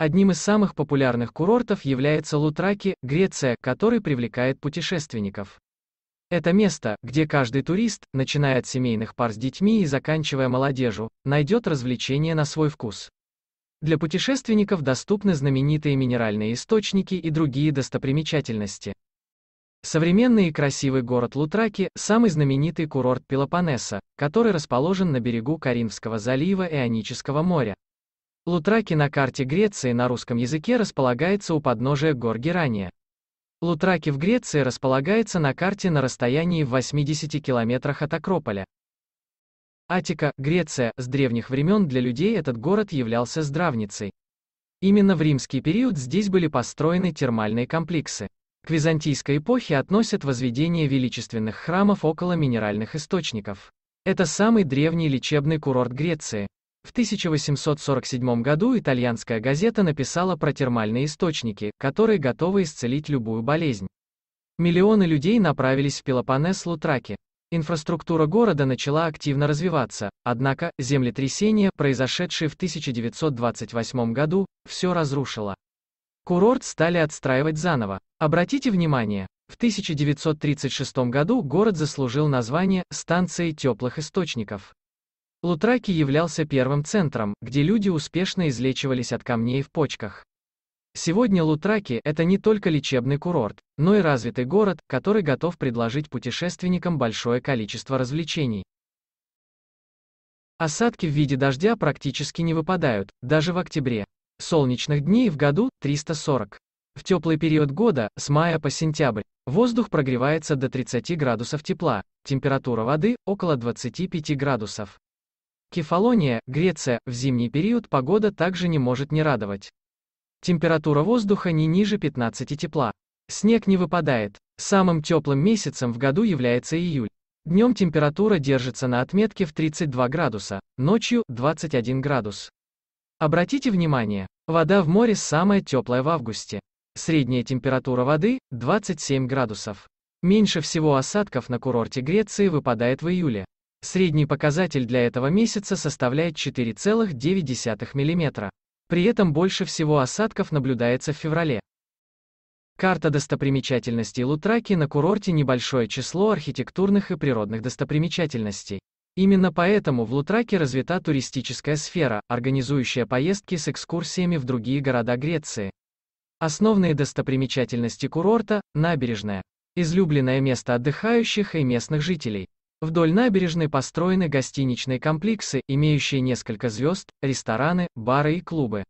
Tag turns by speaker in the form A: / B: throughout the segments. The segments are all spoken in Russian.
A: Одним из самых популярных курортов является Лутраки, Греция, который привлекает путешественников. Это место, где каждый турист, начиная от семейных пар с детьми и заканчивая молодежью, найдет развлечения на свой вкус. Для путешественников доступны знаменитые минеральные источники и другие достопримечательности. Современный и красивый город Лутраки – самый знаменитый курорт Пелопоннеса, который расположен на берегу Каринского залива и Ионического моря. Лутраки на карте Греции на русском языке располагается у подножия гор Герания. Лутраки в Греции располагается на карте на расстоянии в 80 километрах от Акрополя. Атика, Греция, с древних времен для людей этот город являлся здравницей. Именно в римский период здесь были построены термальные комплексы. К византийской эпохе относят возведение величественных храмов около минеральных источников. Это самый древний лечебный курорт Греции. В 1847 году итальянская газета написала про термальные источники, которые готовы исцелить любую болезнь. Миллионы людей направились в Пелопонес Лутраки. Инфраструктура города начала активно развиваться, однако, землетрясение, произошедшее в 1928 году, все разрушило. Курорт стали отстраивать заново. Обратите внимание, в 1936 году город заслужил название станции теплых источников». Лутраки являлся первым центром, где люди успешно излечивались от камней в почках. Сегодня Лутраки – это не только лечебный курорт, но и развитый город, который готов предложить путешественникам большое количество развлечений. Осадки в виде дождя практически не выпадают, даже в октябре. Солнечных дней в году – 340. В теплый период года, с мая по сентябрь, воздух прогревается до 30 градусов тепла, температура воды – около 25 градусов. Кефалония, Греция, в зимний период погода также не может не радовать. Температура воздуха не ниже 15 тепла. Снег не выпадает. Самым теплым месяцем в году является июль. Днем температура держится на отметке в 32 градуса, ночью – 21 градус. Обратите внимание, вода в море самая теплая в августе. Средняя температура воды – 27 градусов. Меньше всего осадков на курорте Греции выпадает в июле. Средний показатель для этого месяца составляет 4,9 мм. При этом больше всего осадков наблюдается в феврале. Карта достопримечательностей Лутраки на курорте небольшое число архитектурных и природных достопримечательностей. Именно поэтому в Лутраке развита туристическая сфера, организующая поездки с экскурсиями в другие города Греции. Основные достопримечательности курорта – набережная, излюбленное место отдыхающих и местных жителей. Вдоль набережной построены гостиничные комплексы, имеющие несколько звезд, рестораны, бары и клубы.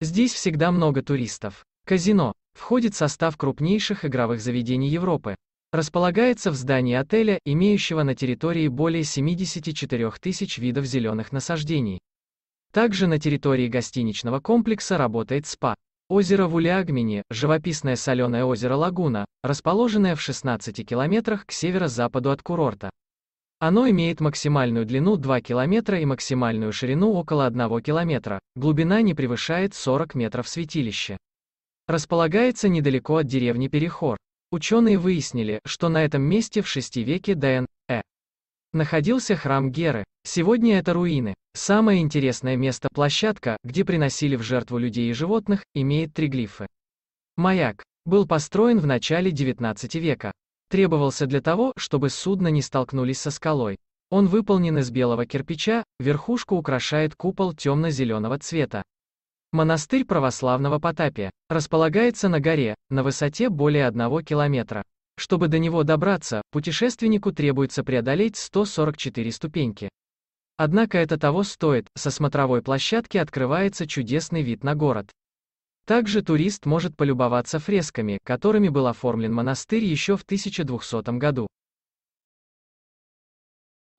A: Здесь всегда много туристов. Казино. Входит в состав крупнейших игровых заведений Европы. Располагается в здании отеля, имеющего на территории более 74 тысяч видов зеленых насаждений. Также на территории гостиничного комплекса работает СПА. Озеро Вулиагмини, живописное соленое озеро Лагуна, расположенное в 16 километрах к северо-западу от курорта. Оно имеет максимальную длину 2 километра и максимальную ширину около 1 километра. глубина не превышает 40 метров святилища. Располагается недалеко от деревни Перехор. Ученые выяснили, что на этом месте в VI веке д.н.э. находился храм Геры. Сегодня это руины. Самое интересное место – площадка, где приносили в жертву людей и животных, имеет три глифы. Маяк. Был построен в начале XIX века требовался для того, чтобы судно не столкнулись со скалой. Он выполнен из белого кирпича, верхушку украшает купол темно-зеленого цвета. Монастырь православного Потапия располагается на горе, на высоте более 1 километра. Чтобы до него добраться, путешественнику требуется преодолеть 144 ступеньки. Однако это того стоит, со смотровой площадки открывается чудесный вид на город. Также турист может полюбоваться фресками, которыми был оформлен монастырь еще в 1200 году.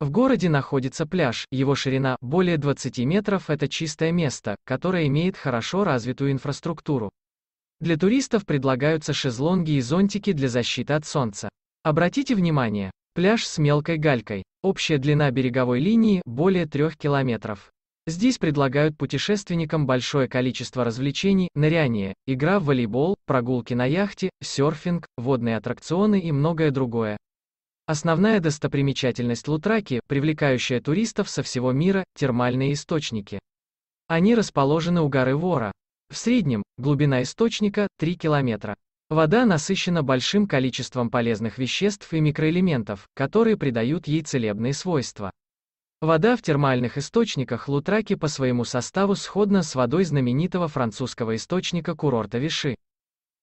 A: В городе находится пляж, его ширина – более 20 метров – это чистое место, которое имеет хорошо развитую инфраструктуру. Для туристов предлагаются шезлонги и зонтики для защиты от солнца. Обратите внимание, пляж с мелкой галькой. Общая длина береговой линии – более 3 километров. Здесь предлагают путешественникам большое количество развлечений, ныряние, игра в волейбол, прогулки на яхте, серфинг, водные аттракционы и многое другое. Основная достопримечательность Лутраки, привлекающая туристов со всего мира, термальные источники. Они расположены у горы Вора. В среднем, глубина источника – 3 километра. Вода насыщена большим количеством полезных веществ и микроэлементов, которые придают ей целебные свойства. Вода в термальных источниках Лутраки по своему составу сходна с водой знаменитого французского источника курорта Виши.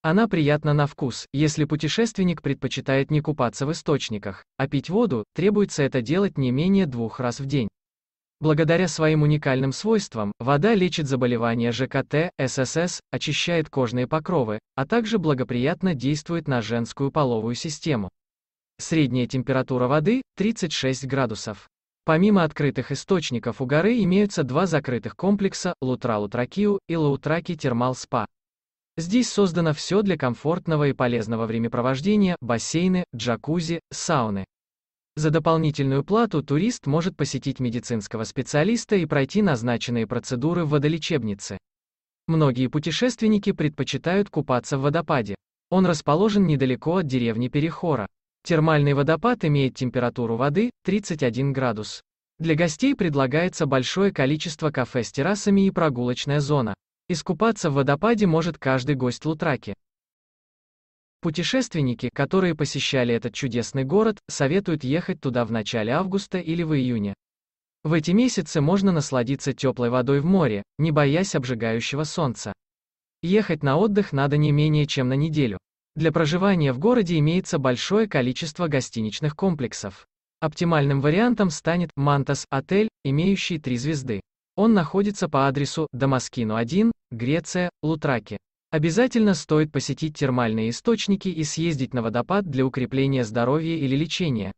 A: Она приятна на вкус, если путешественник предпочитает не купаться в источниках, а пить воду, требуется это делать не менее двух раз в день. Благодаря своим уникальным свойствам, вода лечит заболевания ЖКТ, ССС, очищает кожные покровы, а также благоприятно действует на женскую половую систему. Средняя температура воды – 36 градусов. Помимо открытых источников у горы имеются два закрытых комплекса – Лутра-Лутракиу и Лаутраки Термал Спа. Здесь создано все для комфортного и полезного времяпровождения – бассейны, джакузи, сауны. За дополнительную плату турист может посетить медицинского специалиста и пройти назначенные процедуры в водолечебнице. Многие путешественники предпочитают купаться в водопаде. Он расположен недалеко от деревни Перехора. Термальный водопад имеет температуру воды 31 градус. Для гостей предлагается большое количество кафе с террасами и прогулочная зона. Искупаться в водопаде может каждый гость Лутраки. Путешественники, которые посещали этот чудесный город, советуют ехать туда в начале августа или в июне. В эти месяцы можно насладиться теплой водой в море, не боясь обжигающего солнца. Ехать на отдых надо не менее чем на неделю. Для проживания в городе имеется большое количество гостиничных комплексов. Оптимальным вариантом станет «Мантас» отель, имеющий три звезды. Он находится по адресу Дамаскину 1, Греция, Лутраки. Обязательно стоит посетить термальные источники и съездить на водопад для укрепления здоровья или лечения.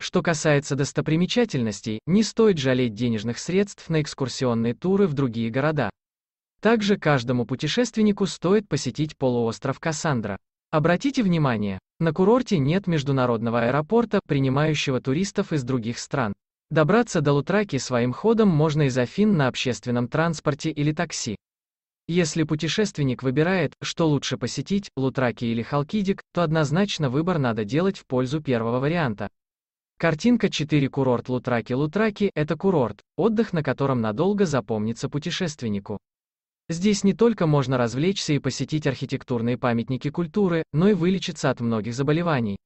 A: Что касается достопримечательностей, не стоит жалеть денежных средств на экскурсионные туры в другие города. Также каждому путешественнику стоит посетить полуостров Кассандра. Обратите внимание, на курорте нет международного аэропорта, принимающего туристов из других стран. Добраться до Лутраки своим ходом можно из Афин на общественном транспорте или такси. Если путешественник выбирает, что лучше посетить, Лутраки или Халкидик, то однозначно выбор надо делать в пользу первого варианта. Картинка 4 Курорт Лутраки Лутраки – это курорт, отдых на котором надолго запомнится путешественнику. Здесь не только можно развлечься и посетить архитектурные памятники культуры, но и вылечиться от многих заболеваний.